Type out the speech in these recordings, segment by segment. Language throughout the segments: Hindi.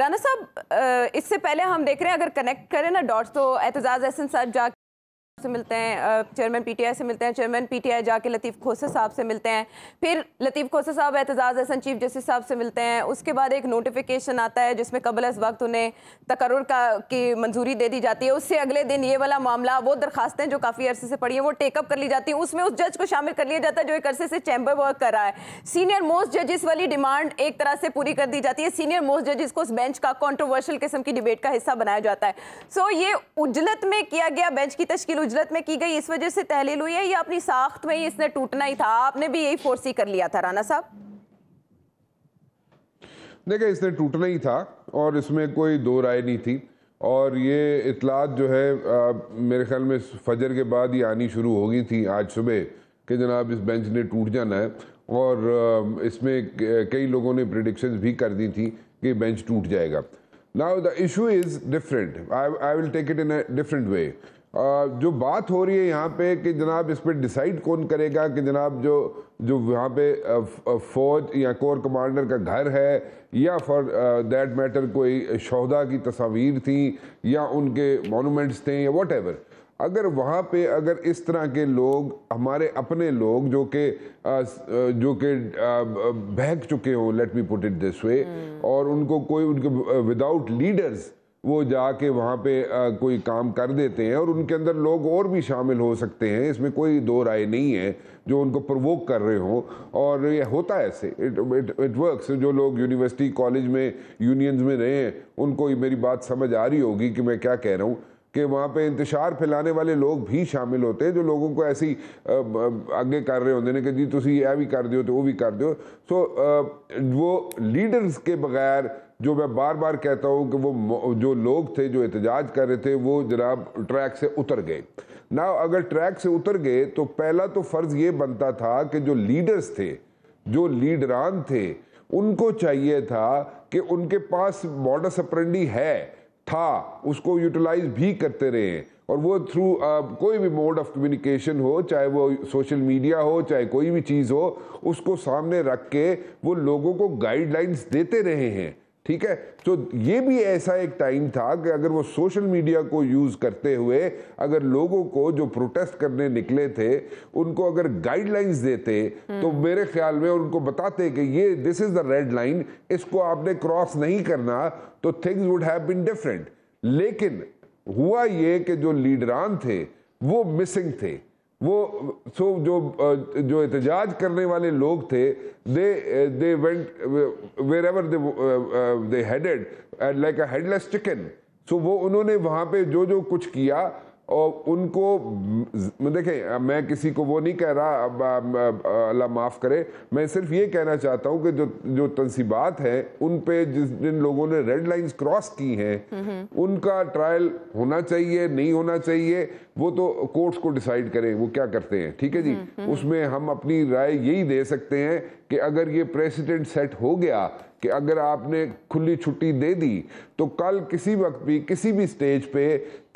राना साहब इससे पहले हम देख रहे हैं अगर कनेक्ट करें ना डॉट्स तो एतजाज़ एहसन साहब जा से मिलते हैं चेयरमैन पीटीआई से मिलते हैं चेयरमैन पीटीआई जाके लतीफ़ खोसा साहब से मिलते हैं फिर लतीफ़ खोसा साहब एतजाज़ हसन चीफ जस्टिस साहब से मिलते हैं उसके बाद एक नोटिफिकेशन आता है जिसमें कबल इस वक्त उन्हें तकर्र का की मंजूरी दे दी जाती है उससे अगले दिन ये वाला मामला वो दरखास्तें जो काफ़ी अरसे से पड़ी हैं वो टेकअप कर ली जाती हैं उसमें उस जज को शामिल कर लिया जाता है जो एक अरसे से चैम्बर वर्क कर रहा है सीनियर मोस्ट जजेस वाली डिमांड एक तरह से पूरी कर दी जाती है सीनियर मोस्ट जजेस को उस बेंच का कॉन्ट्रोवर्शियल किस्म की डिबेट का हिस्सा बनाया जाता है सो ये उजलत में किया गया बेंच की तश्ल उज हिजरत में की गई इस वजह से तहलील हुई है या अपनी साख्त में ही इसने टूटना ही था आपने भी यही फोर्सी कर लिया था राना साहब देखिए इसने टूटना ही था और इसमें कोई दो राय नहीं थी और ये इतलात जो है आ, मेरे ख्याल में फजर के बाद ही आनी शुरू हो गई थी आज सुबह कि जनाब इस बेंच ने टूट जाना है और इसमें कई लोगों ने प्रडिक्शन भी कर दी थी कि बेंच टूट जाएगा now the issue is different I I will take it in a different way जो बात हो रही है यहाँ पे कि जनाब इस पर डिसाइड कौन करेगा कि जनाब जो जो यहाँ पे फौज या कोर कमांडर का घर है या फॉर दैट मैटर कोई शहदा की तस्वीर थी या उनके मॉन्यूमेंट्स थे या वट अगर वहाँ पे अगर इस तरह के लोग हमारे अपने लोग जो के जो के बहक चुके हों let me put it this way और उनको कोई उनके विदाउट लीडर्स वो जाके वहाँ पे आ, कोई काम कर देते हैं और उनके अंदर लोग और भी शामिल हो सकते हैं इसमें कोई दो राय नहीं है जो उनको प्रवोक कर रहे हो और ये होता है ऐसे इट इट इट वर्क्स जो लोग यूनिवर्सिटी कॉलेज में यूनियंस में रहे हैं उनको मेरी बात समझ आ रही होगी कि मैं क्या कह रहा हूँ कि वहाँ पे इंतशार फैलाने वाले लोग भी शामिल होते हैं जो लोगों को ऐसी आगे कर रहे होते हैं कि जी तुम यह भी कर दो तो वो भी कर दो सो वो लीडर्स के बगैर जो मैं बार बार कहता हूँ कि वो जो लोग थे जो एहतजाज कर रहे थे वो जनाब ट्रैक से उतर गए ना अगर ट्रैक से उतर गए तो पहला तो फ़र्ज़ ये बनता था कि जो लीडर्स थे जो लीडरान थे उनको चाहिए था कि उनके पास मॉडर सप्रेंडी है था उसको यूटिलाइज भी करते रहे और वो थ्रू कोई भी मोड ऑफ कम्युनिकेशन हो चाहे वो सोशल मीडिया हो चाहे कोई भी चीज़ हो उसको सामने रख के वो लोगों को गाइडलाइंस देते रहे हैं ठीक है तो ये भी ऐसा एक टाइम था कि अगर वो सोशल मीडिया को यूज़ करते हुए अगर लोगों को जो प्रोटेस्ट करने निकले थे उनको अगर गाइडलाइंस देते हम्म। तो मेरे ख्याल में उनको बताते कि ये this is the red line इसको आपने क्रॉस नहीं करना तो things would have been different लेकिन हुआ ये कि जो लीडरान थे वो मिसिंग थे वो सो जो uh, जो एहतजाज करने वाले लोग थे they they went wherever they headed like a headless chicken so वो उन्होंने वहाँ पे जो जो कुछ किया और उनको देखें मैं किसी को वो नहीं कह रहा अल्लाह माफ़ करे मैं सिर्फ ये कहना चाहता हूँ कि जो जो तनसीबात हैं उन पे जिस जिन लोगों ने रेड लाइंस क्रॉस की हैं उनका ट्रायल होना चाहिए नहीं होना चाहिए वो तो कोर्ट्स को डिसाइड करें वो क्या करते हैं ठीक है जी उसमें हम अपनी राय यही दे सकते हैं कि अगर ये प्रेसिडेंट सेट हो गया कि अगर आपने खुली छुट्टी दे दी तो कल किसी वक्त भी किसी भी स्टेज पे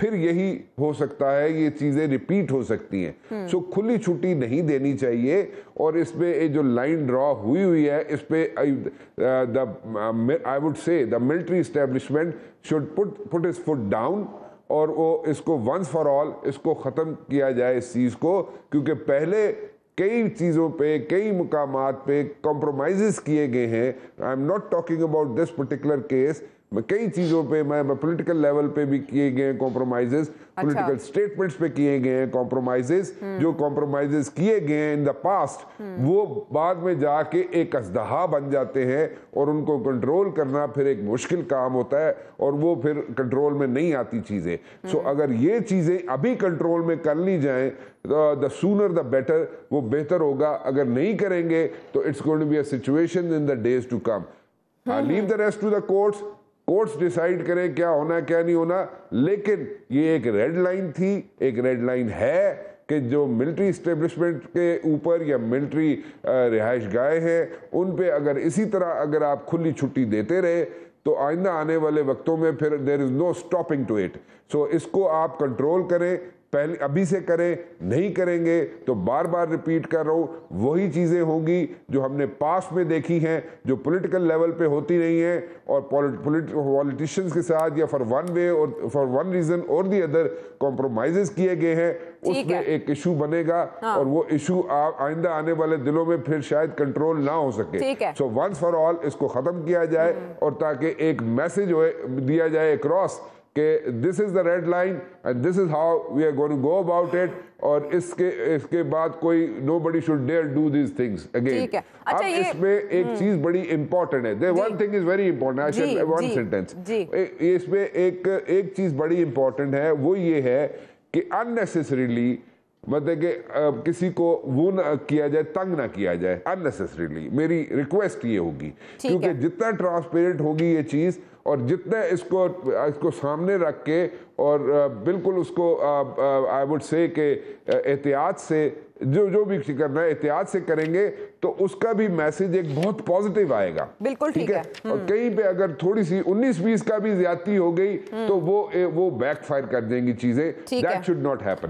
फिर यही हो सकता है ये चीज़ें रिपीट हो सकती हैं सो हम्म। खुली छुट्टी नहीं देनी चाहिए और इसमें ये जो लाइन ड्रॉ हुई हुई है इस पे the I would say the military establishment should put put its foot down और वो इसको वंस फॉर ऑल इसको ख़त्म किया जाए इस चीज़ को क्योंकि पहले कई चीज़ों पे कई मुकाम पे कॉम्प्रोमाइज़ किए गए हैं I am not talking about this particular case कई चीजों पे मैं पॉलिटिकल लेवल पे भी किए गए कॉम्प्रोमाइजेस पॉलिटिकल स्टेटमेंट्स पे किए गए हैं कॉम्प्रोमाइजेस जो कॉम्प्रोमाइजेस किए गए हैं इन द पास्ट वो बाद में जाके एक असदहा बन जाते हैं और उनको कंट्रोल करना फिर एक मुश्किल काम होता है और वो फिर कंट्रोल में नहीं आती चीजें सो so, हम्म। अगर ये चीजें अभी कंट्रोल में कर ली जाए द सूनर द बेटर वो बेहतर होगा अगर नहीं करेंगे तो it's going to be a situation in the days to come leave the rest to the courts courts decide करें क्या होना क्या नहीं होना लेकिन ये एक रेड लाइन थी एक रेड लाइन है कि जो मिलिट्री इस्टेब्लिशमेंट के ऊपर या मिलिट्री रिहाइश गाहे हैं उन पे अगर इसी तरह अगर आप खुली छुट्टी देते रहे तो आइंदा आने वाले वक्तों में फिर there is no stopping to it so इसको आप कंट्रोल करें पहले अभी से करें नहीं करेंगे तो बार बार रिपीट कर रहा हूँ वही चीज़ें होंगी जो हमने पास में देखी हैं जो पॉलिटिकल लेवल पे होती नहीं है और पॉलिटिशियंस के साथ या फॉर वन वे और फॉर वन रीज़न और दी अदर कॉम्प्रोमाइजेस किए गए हैं उसमें एक इशू बनेगा हाँ। और वो इशू आइंदा आने वाले दिनों में फिर शायद कंट्रोल ना हो सके सो वंस फॉर ऑल इसको ख़त्म किया जाए हम्म। और ताकि एक मैसेज दिया जाए अक्रॉस कि this is the red line and this is how we are going go about it और इसके इसके बाद कोई nobody should dare do these things again अब इसमें एक हम्म। चीज़ बड़ी इंपॉर्टेंट है the one thing is very important I one sentence इसमें एक एक चीज़ बड़ी इंपॉर्टेंट है वो ये है कि अननेसेसरीली मतलब कि किसी को वो ना किया जाए तंग ना किया जाए अननेसेसरीली मेरी रिक्वेस्ट ये होगी क्योंकि जितना ट्रांसपेरेंट होगी ये चीज़ और जितने इसको इसको सामने रख के और बिल्कुल उसको आई वुड से के एहतियात से जो जो भी करना है एहतियात से करेंगे तो उसका भी मैसेज एक बहुत पॉजिटिव आएगा बिल्कुल ठीक है, है? और हम्म। कहीं पे अगर थोड़ी सी उन्नीस बीस का भी ज्यादा हो गई हम्म। तो वो वो बैकफायर कर देंगी चीजें दैट शुड नॉट हैपन